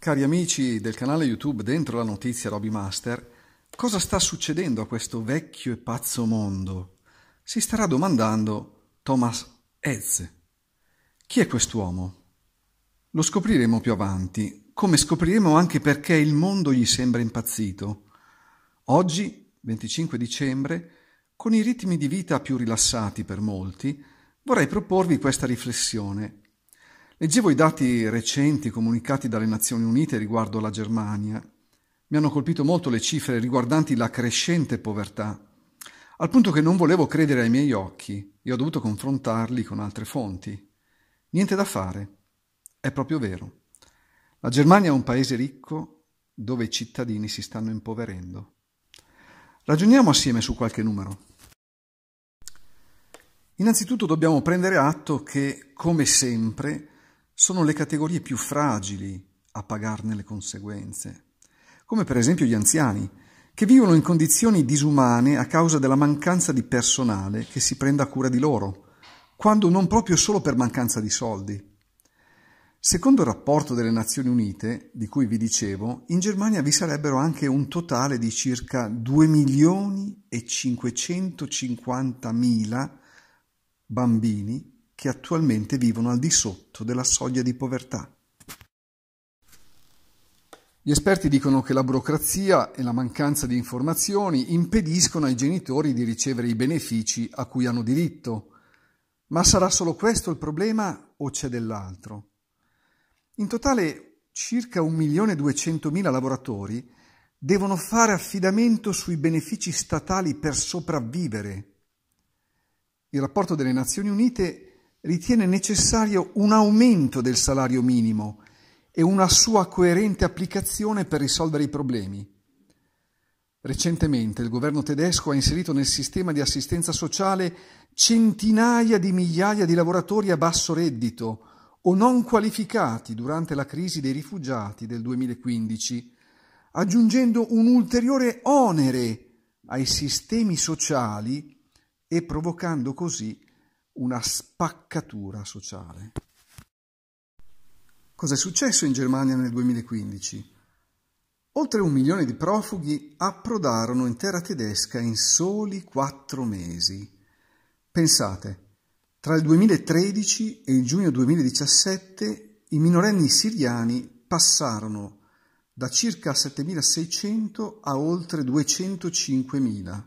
Cari amici del canale YouTube Dentro la notizia Robby Master, cosa sta succedendo a questo vecchio e pazzo mondo? Si starà domandando Thomas Hez. Chi è quest'uomo? Lo scopriremo più avanti, come scopriremo anche perché il mondo gli sembra impazzito. Oggi, 25 dicembre, con i ritmi di vita più rilassati per molti, vorrei proporvi questa riflessione Leggevo i dati recenti comunicati dalle Nazioni Unite riguardo alla Germania. Mi hanno colpito molto le cifre riguardanti la crescente povertà, al punto che non volevo credere ai miei occhi e ho dovuto confrontarli con altre fonti. Niente da fare. È proprio vero. La Germania è un paese ricco dove i cittadini si stanno impoverendo. Ragioniamo assieme su qualche numero. Innanzitutto dobbiamo prendere atto che, come sempre, sono le categorie più fragili a pagarne le conseguenze, come per esempio gli anziani, che vivono in condizioni disumane a causa della mancanza di personale che si prenda cura di loro, quando non proprio solo per mancanza di soldi. Secondo il rapporto delle Nazioni Unite, di cui vi dicevo, in Germania vi sarebbero anche un totale di circa 2 milioni e 550 mila bambini che attualmente vivono al di sotto della soglia di povertà. Gli esperti dicono che la burocrazia e la mancanza di informazioni impediscono ai genitori di ricevere i benefici a cui hanno diritto. Ma sarà solo questo il problema o c'è dell'altro? In totale circa 1.200.000 lavoratori devono fare affidamento sui benefici statali per sopravvivere. Il rapporto delle Nazioni Unite ritiene necessario un aumento del salario minimo e una sua coerente applicazione per risolvere i problemi. Recentemente il governo tedesco ha inserito nel sistema di assistenza sociale centinaia di migliaia di lavoratori a basso reddito o non qualificati durante la crisi dei rifugiati del 2015, aggiungendo un ulteriore onere ai sistemi sociali e provocando così una spaccatura sociale. Cos'è successo in Germania nel 2015? Oltre un milione di profughi approdarono in terra tedesca in soli quattro mesi. Pensate, tra il 2013 e il giugno 2017 i minorenni siriani passarono da circa 7.600 a oltre 205.000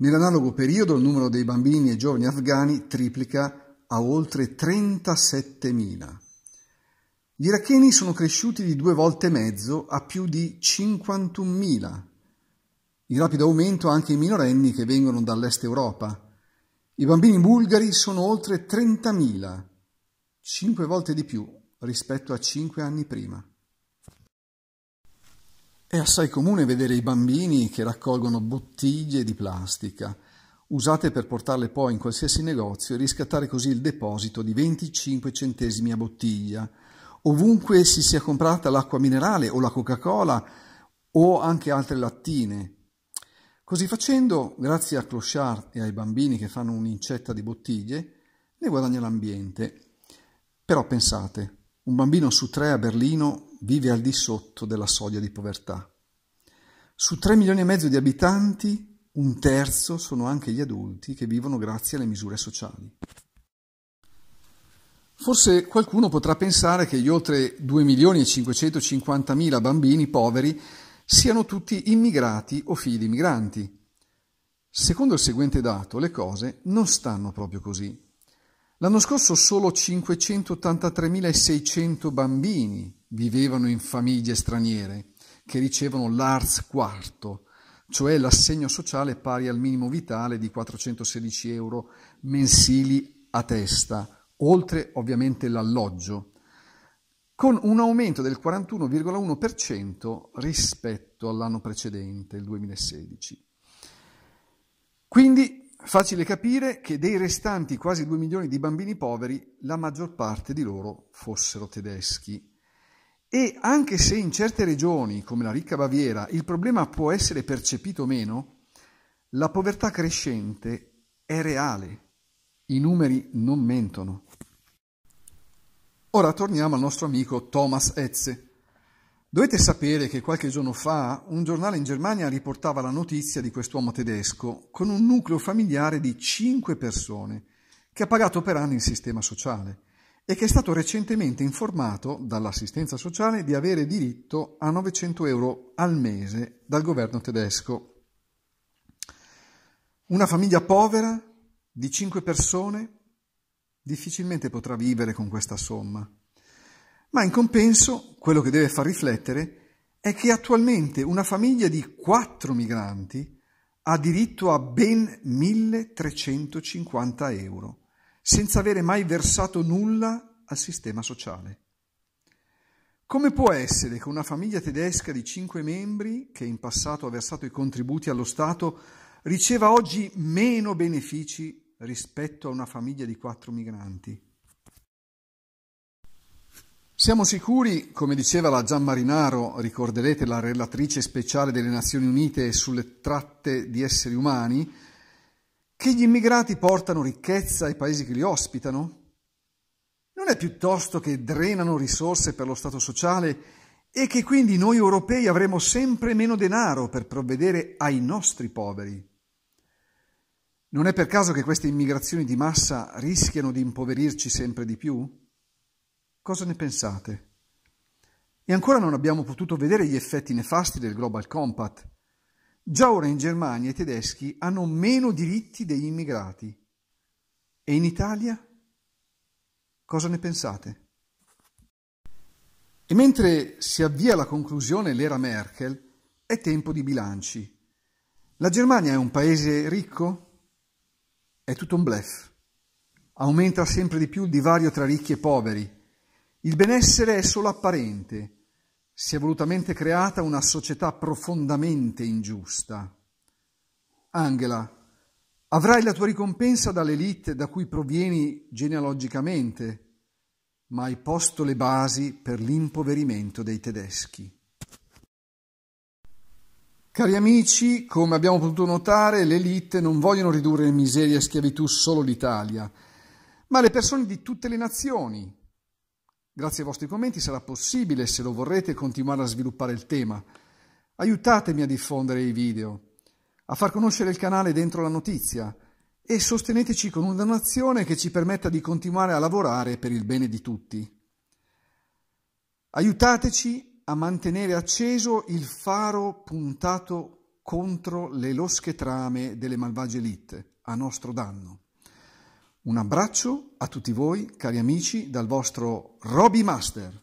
Nell'analogo periodo il numero dei bambini e giovani afghani triplica a oltre 37.000. Gli iracheni sono cresciuti di due volte e mezzo a più di 51.000. In rapido aumento anche i minorenni che vengono dall'est Europa. I bambini bulgari sono oltre 30.000, cinque volte di più rispetto a cinque anni prima. È assai comune vedere i bambini che raccolgono bottiglie di plastica, usate per portarle poi in qualsiasi negozio e riscattare così il deposito di 25 centesimi a bottiglia. Ovunque si sia comprata l'acqua minerale o la Coca-Cola o anche altre lattine. Così facendo, grazie a Clochard e ai bambini che fanno un'incetta di bottiglie, ne guadagna l'ambiente. Però pensate, un bambino su tre a Berlino vive al di sotto della soglia di povertà. Su 3 milioni e mezzo di abitanti, un terzo sono anche gli adulti che vivono grazie alle misure sociali. Forse qualcuno potrà pensare che gli oltre 2 milioni e 550 mila bambini poveri siano tutti immigrati o figli di migranti. Secondo il seguente dato, le cose non stanno proprio così. L'anno scorso solo 583.600 bambini vivevano in famiglie straniere che ricevono l'ARS quarto, cioè l'assegno sociale pari al minimo vitale di 416 euro mensili a testa, oltre ovviamente l'alloggio, con un aumento del 41,1% rispetto all'anno precedente, il 2016. Quindi facile capire che dei restanti quasi 2 milioni di bambini poveri, la maggior parte di loro fossero tedeschi. E anche se in certe regioni, come la ricca Baviera, il problema può essere percepito meno, la povertà crescente è reale. I numeri non mentono. Ora torniamo al nostro amico Thomas Etze. Dovete sapere che qualche giorno fa un giornale in Germania riportava la notizia di quest'uomo tedesco con un nucleo familiare di 5 persone che ha pagato per anni il sistema sociale e che è stato recentemente informato dall'assistenza sociale di avere diritto a 900 euro al mese dal governo tedesco. Una famiglia povera di 5 persone difficilmente potrà vivere con questa somma. Ma in compenso, quello che deve far riflettere è che attualmente una famiglia di 4 migranti ha diritto a ben 1350 euro senza avere mai versato nulla al sistema sociale. Come può essere che una famiglia tedesca di cinque membri, che in passato ha versato i contributi allo Stato, riceva oggi meno benefici rispetto a una famiglia di quattro migranti? Siamo sicuri, come diceva la Gianmarinaro, ricorderete la relatrice speciale delle Nazioni Unite sulle tratte di esseri umani, che gli immigrati portano ricchezza ai paesi che li ospitano? Non è piuttosto che drenano risorse per lo Stato sociale e che quindi noi europei avremo sempre meno denaro per provvedere ai nostri poveri. Non è per caso che queste immigrazioni di massa rischiano di impoverirci sempre di più? Cosa ne pensate? E ancora non abbiamo potuto vedere gli effetti nefasti del Global Compact. Già ora in Germania i tedeschi hanno meno diritti degli immigrati. E in Italia? Cosa ne pensate? E mentre si avvia alla conclusione l'era Merkel, è tempo di bilanci. La Germania è un paese ricco? È tutto un blef. Aumenta sempre di più il divario tra ricchi e poveri. Il benessere è solo apparente si è volutamente creata una società profondamente ingiusta. Angela, avrai la tua ricompensa dall'elite da cui provieni genealogicamente, ma hai posto le basi per l'impoverimento dei tedeschi. Cari amici, come abbiamo potuto notare, le elite non vogliono ridurre in miseria e schiavitù solo l'Italia, ma le persone di tutte le nazioni, Grazie ai vostri commenti sarà possibile, se lo vorrete, continuare a sviluppare il tema. Aiutatemi a diffondere i video, a far conoscere il canale dentro la notizia e sosteneteci con una donazione che ci permetta di continuare a lavorare per il bene di tutti. Aiutateci a mantenere acceso il faro puntato contro le losche trame delle malvagie elite, a nostro danno. Un abbraccio a tutti voi, cari amici, dal vostro Roby Master.